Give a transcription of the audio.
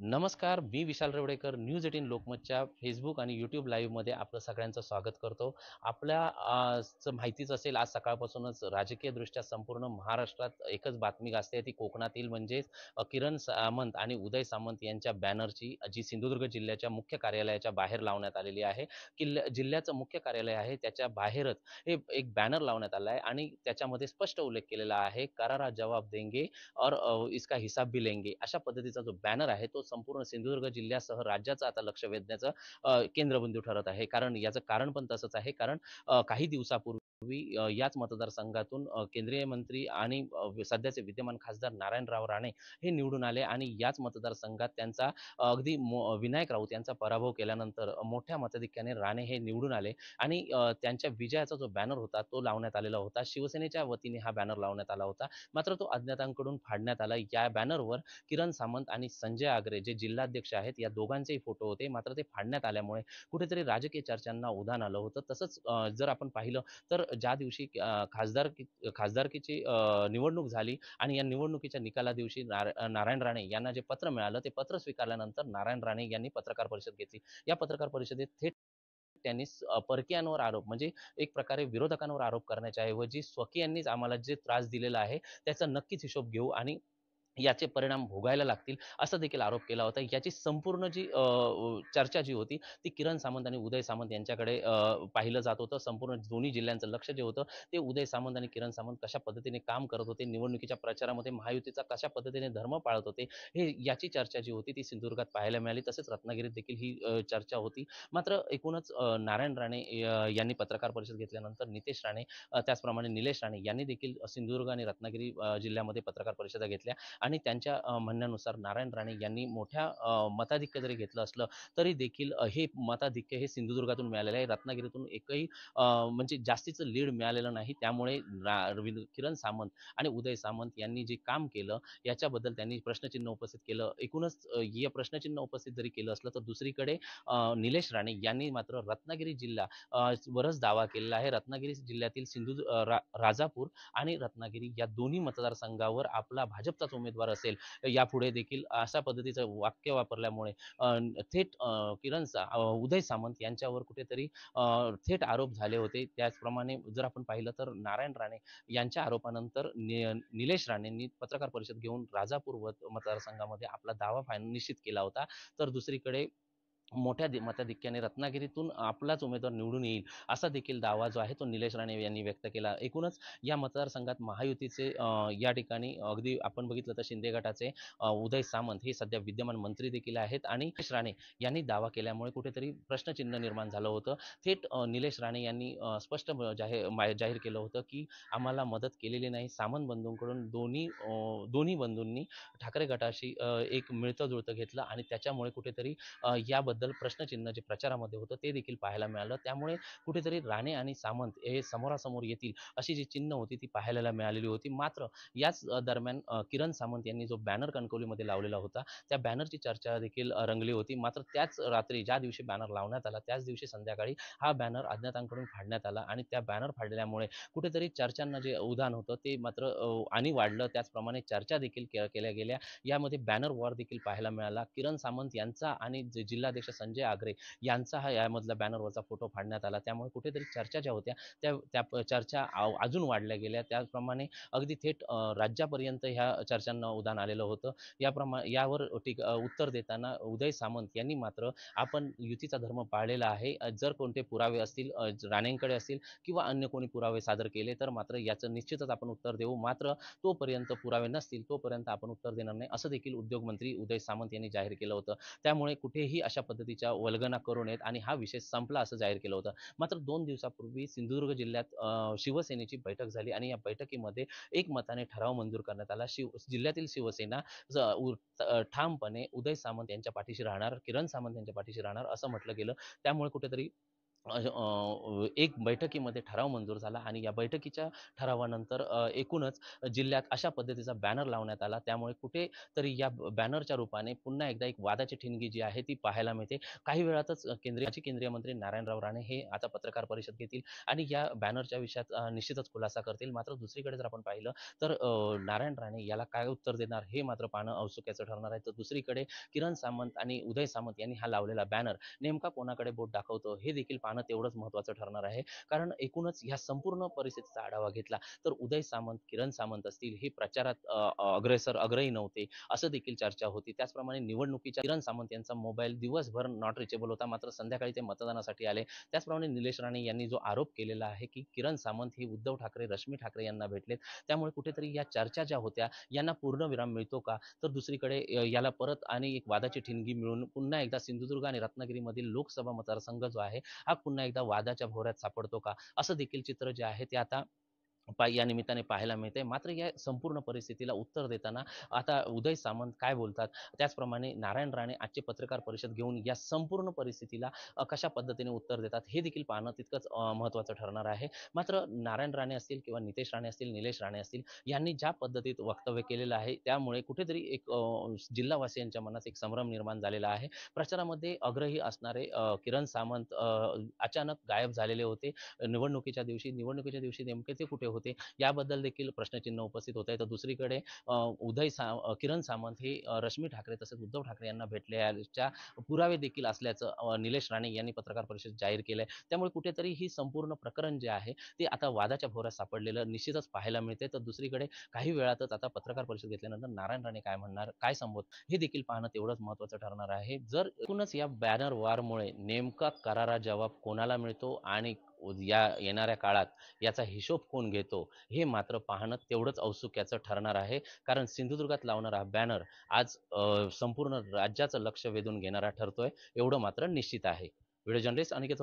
नमस्कार मी Vishal Revadekar news eighteen लोकमतच्या फेसबुक आणि यूट्यूब लाईव्हमध्ये आपलं सगळ्यांचं स्वागत करतो आपल्या माहितीच असेल आज सकाळपासूनच राजकीयदृष्ट्या संपूर्ण महाराष्ट्रात एकच बातमी गाजते ती कोकणातील म्हणजेच किरण सामंत आणि उदय सामंत यांच्या बॅनरची जी सिंधुदुर्ग जिल्ह्याच्या मुख्य कार्यालयाच्या बाहेर लावण्यात आलेली आहे किल्ल्या जिल्ह्याचं मुख्य कार्यालय आहे त्याच्या बाहेरच हे एक बॅनर लावण्यात आला आहे आणि त्याच्यामध्ये स्पष्ट उल्लेख केलेला आहे करारा जवाब देंगे और इसका हिसाब भी लेंगे अशा पद्धतीचा जो बॅनर आहे तो संपूर्ण सिंधुदुर्ग जिल्ह्यासह राज्याचं आता लक्ष वेधण्याचं केंद्रबिंदू ठरत आहे कारण याचं कारण पण तसंच आहे कारण काही दिवसापूर्वी याच मतदारसंघातून केंद्रीय मंत्री आणि सध्याचे विद्यमान खासदार नारायणराव राणे हे निवडून आले आणि याच मतदारसंघात त्यांचा अगदी विनायक राऊत यांचा पराभव केल्यानंतर मोठ्या मताधिक्याने राणे हे निवडून आले आणि त्यांच्या विजयाचा जो बॅनर होता तो लावण्यात आलेला होता शिवसेनेच्या वतीने हा बॅनर लावण्यात आला होता मात्र तो अज्ञातांकडून फाडण्यात आला या बॅनरवर किरण सामंत आणि संजय आग्रे होते जे जिल्हाध्यक्ष आहेत या दोघांचेही फोटो होते मात्र ते फाडण्यात आल्यामुळे कुठेतरी राजकीय चर्चांना उधाण आलं होतं तसंच जर आपण पाहिलं तर ज्या दिवशी खासदार खासदारकीची निवडणूक झाली आणि या निवडणुकीच्या निकाला दिवशी नारायण राणे यांना जे पत्र मिळालं ते पत्र स्वीकारल्यानंतर नारायण राणे यांनी पत्रकार परिषद घेतली या पत्रकार परिषदेत थेट त्यांनी परकीयांवर आरोप म्हणजे एक प्रकारे विरोधकांवर आरोप करण्याच्या ऐवजी स्वकीयांनीच आम्हाला जे त्रास दिलेला आहे त्याचा नक्कीच हिशोब घेऊ आणि याचे परिणाम भोगायला लागतील असा देखील आरोप केला होता याची संपूर्ण जी चर्चा जी होती ती किरण सामंत आणि उदय सामंत यांच्याकडे पाहिलं जात होतं संपूर्ण दोन्ही जिल्ह्यांचं लक्ष जे होतं ते उदय सामंत आणि किरण सामंत कशा पद्धतीने काम करत होते निवडणुकीच्या प्रचारामध्ये महायुतीचा कशा पद्धतीने धर्म पाळत होते हे याची चर्चा जी होती ती सिंधुदुर्गात पाहायला मिळाली तसेच रत्नागिरीत देखील ही चर्चा होती मात्र एकूणच नारायण राणे यांनी पत्रकार परिषद घेतल्यानंतर नितेश राणे त्याचप्रमाणे निलेश राणे यांनी देखील सिंधुदुर्ग आणि रत्नागिरी जिल्ह्यामध्ये पत्रकार परिषदा घेतल्या आणि त्यांच्या म्हणण्यानुसार नारायण राणे यांनी मोठ्या मताधिक्य जरी घेतलं असलं तरी देखील हे मताधिक्य हे सिंधुदुर्गातून मिळालेलं आहे रत्नागिरीतून एकही म्हणजे जास्तीचं लीड मिळालेलं नाही त्यामुळे किरण सामंत आणि उदय सामंत यांनी जे काम केलं याच्याबद्दल त्यांनी प्रश्नचिन्ह उपस्थित केलं एकूणच या प्रश्नचिन्ह उपस्थित जरी केलं असलं तर दुसरीकडे निलेश राणे यांनी मात्र रत्नागिरी जिल्हा वरच दावा केलेला आहे रत्नागिरी जिल्ह्यातील सिंधु राजापूर आणि रत्नागिरी या दोन्ही मतदारसंघावर आपला भाजपचाच उमेदवार उमेदवार असेल यापुढे देखील अशा पद्धतीचं वाक्य वापरल्यामुळे थेट किरण सा उदय सामंत यांच्यावर कुठेतरी थेट आरोप झाले होते त्याचप्रमाणे जर आपण पाहिलं तर नारायण राणे यांच्या आरोपानंतर निलेश राणेंनी पत्रकार परिषद घेऊन राजापूर मतदारसंघामध्ये आपला दावा निश्चित केला होता तर दुसरीकडे मोठ्या मताधिक्याने रत्नागिरीतून आपलाच उमेदवार निवडून येईल असा देखील दावा जो आहे तो निलेश राणे यांनी व्यक्त केला एकूणच या मतदारसंघात महायुतीचे या ठिकाणी अगदी आपण बघितलं तर शिंदे गटाचे उदय सामंत हे सध्या विद्यमान मंत्री देखील आहेत आणि निलेश राणे यांनी दावा केल्यामुळे कुठेतरी प्रश्नचिन्ह निर्माण झालं होतं थेट निलेश राणे यांनी स्पष्ट जाहीर जाहीर केलं होतं की आम्हाला मदत केलेली नाही सामंत बंधूंकडून दोन्ही दोन्ही बंधूंनी ठाकरे गटाशी एक मिळतं जुळतं घेतलं आणि त्याच्यामुळे कुठेतरी याबद्दल बद्दल प्रश्नचिन्ह जे प्रचारामध्ये होतं ते देखील पाहायला मिळालं त्यामुळे कुठेतरी राणे आणि सामंत हे समोरासमोर येतील अशी जी चिन्ह होती ती पाहायला मिळालेली होती मात्र याच दरम्यान किरण सामंत यांनी जो बॅनर कणकवलीमध्ये लावलेला होता त्या बॅनरची चर्चा देखील रंगली होती मात्र त्याच रात्री ज्या दिवशी बॅनर लावण्यात आला त्याच दिवशी संध्याकाळी हा बॅनर अज्ञातांकडून फाडण्यात आला आणि त्या बॅनर फाडल्यामुळे कुठेतरी चर्चांना जे उधाण होतं ते मात्र आणि वाढलं त्याचप्रमाणे चर्चा देखील केल्या गेल्या यामध्ये बॅनर वॉर देखील पाहायला मिळाला किरण सामंत यांचा आणि जिल्हाध्यक्ष अध्यक्ष संजय आगरे यांचा हा यामधला बॅनरवरचा फोटो फाडण्यात आला त्यामुळे कुठेतरी चर्चा ज्या होत्या त्या त्या चर्चा अजून वाढल्या गेल्या त्याचप्रमाणे अगदी थेट राज्यापर्यंत ह्या चर्चांना उदाहरण आलेलं होतं याप्रमा यावर टीक उत्तर देताना उदय सामंत यांनी मात्र आपण युतीचा धर्म पाळलेला आहे जर कोणते पुरावे असतील राणेंकडे असतील किंवा अन्य कोणी पुरावे सादर केले तर मात्र याचं निश्चितच आपण उत्तर देऊ मात्र तोपर्यंत पुरावे नसतील तोपर्यंत आपण उत्तर देणार नाही असं देखील उद्योगमंत्री उदय सामंत यांनी जाहीर केलं होतं त्यामुळे कुठेही अशा पद्धतीच्या वल्गना करू नयेत आणि हा विषय संपला असं जाहीर केलं होतं मात्र दोन दिवसापूर्वी सिंधुदुर्ग जिल्ह्यात शिवसेनेची बैठक झाली आणि या बैठकीमध्ये एकमताने ठराव मंजूर करण्यात आला शिव जिल्ह्यातील शिवसेना ठामपणे उदय सामंत यांच्या पाठीशी राहणार किरण सामंत यांच्या पाठीशी राहणार असं म्हटलं गेलं त्यामुळे कुठेतरी एक बैठकीमध्ये ठराव मंजूर झाला आणि या बैठकीच्या ठरावानंतर एकूणच जिल्ह्यात अशा पद्धतीचा बॅनर लावण्यात आला त्यामुळे कुठेतरी या बॅनरच्या रूपाने पुन्हा एकदा एक वादाची ठिणगी जी आहे ती पाहायला मिळते काही वेळातच केंद्रीय केंद्रीय मंत्री नारायणराव राणे हे आता पत्रकार परिषद घेतील आणि या बॅनरच्या विषयात निश्चितच खुलासा करतील मात्र दुसरीकडे जर आपण पाहिलं तर नारायण राणे याला काय उत्तर देणार हे मात्र पाहणं औत्सुक्याचं ठरणार आहे तर दुसरीकडे किरण सामंत आणि उदय सामंत यांनी हा लावलेला बॅनर नेमका कोणाकडे बोट दाखवतो हे देखील पाहणं तेवढंच महत्वाचं ठरणार आहे कारण एकूणच ह्या संपूर्ण परिस्थितीचा आढावा घेतला तर उदय सामंत किरण सामंत असतील हे प्रचारात अग्रेसर अग्रही नव्हते असं देखील चर्चा होती त्याचप्रमाणे निवडणुकीच्या किरण सामंत यांचा मोबाईल दिवसभर नॉट रिचेबल होता मात्र संध्याकाळी ते मतदानासाठी आले त्याचप्रमाणे निलेश राणे यांनी जो आरोप केलेला आहे की किरण सामंत हे उद्धव ठाकरे रश्मी ठाकरे यांना भेटलेत त्यामुळे कुठेतरी या चर्चा ज्या होत्या यांना पूर्ण विराम मिळतो का तर दुसरीकडे याला परत आणि एक वादाची ठिणगी मिळून पुन्हा एकदा सिंधुदुर्ग आणि रत्नागिरीमधील लोकसभा मतदारसंघ जो आहे हा पुन्हा एकदा वादाच्या भोवऱ्यात सापडतो का असं देखील चित्र जे आहे ते आता या निमित्ताने पाहायला मिळते मात्र या संपूर्ण परिस्थितीला उत्तर देताना आता उदय सामंत काय बोलतात त्याचप्रमाणे नारायण राणे आजचे पत्रकार परिषद घेऊन या संपूर्ण परिस्थितीला कशा पद्धतीने उत्तर देतात हे देखील पाहणं तितकंच महत्वाचं ठरणार आहे मात्र नारायण राणे असतील किंवा नितेश राणे असतील निलेश राणे असतील यांनी ज्या पद्धतीत वक्तव्य केलेलं आहे त्यामुळे कुठेतरी एक जिल्हावासियांच्या मनात एक संभ्रम निर्माण झालेला आहे प्रचारामध्ये अग्रही असणारे किरण सामंत अचानक गायब झालेले होते निवडणुकीच्या दिवशी निवडणुकीच्या दिवशी नेमके ते कुठे होते होते याबद्दल देखील प्रश्नचिन्ह उपस्थित होत आहे तर दुसरीकडे उदय सा किरण सामंत हे रश्मी ठाकरे तसेच उद्धव ठाकरे यांना भेटल्याच्या पुरावे देखील असल्याचं निलेश राणे यांनी पत्रकार परिषद जाहीर केलं आहे त्यामुळे कुठेतरी ही संपूर्ण प्रकरण जे आहे ते आता वादाच्या भोवऱ्यात सापडलेलं निश्चितच पाहायला मिळते तर दुसरीकडे काही वेळातच आता पत्रकार परिषद घेतल्यानंतर नारायण राणे काय म्हणणार काय संबोध हे देखील पाहणं तेवढंच महत्वाचं ठरणार आहे जर एकूणच या बॅनर वारमुळे नेमका करारा जवाब कोणाला मिळतो आणि या येणाऱ्या काळात याचा हिशोब कोण घेतो हे मात्र पाहणं तेवढंच औत्सुक्याचं ठरणार आहे कारण सिंधुदुर्गात लावणारा बॅनर आज संपूर्ण राज्याचं लक्ष वेधून घेणारा ठरतोय एवढं मात्र निश्चित आहे व्हिडिओ जर्नलिस्ट अनिकेत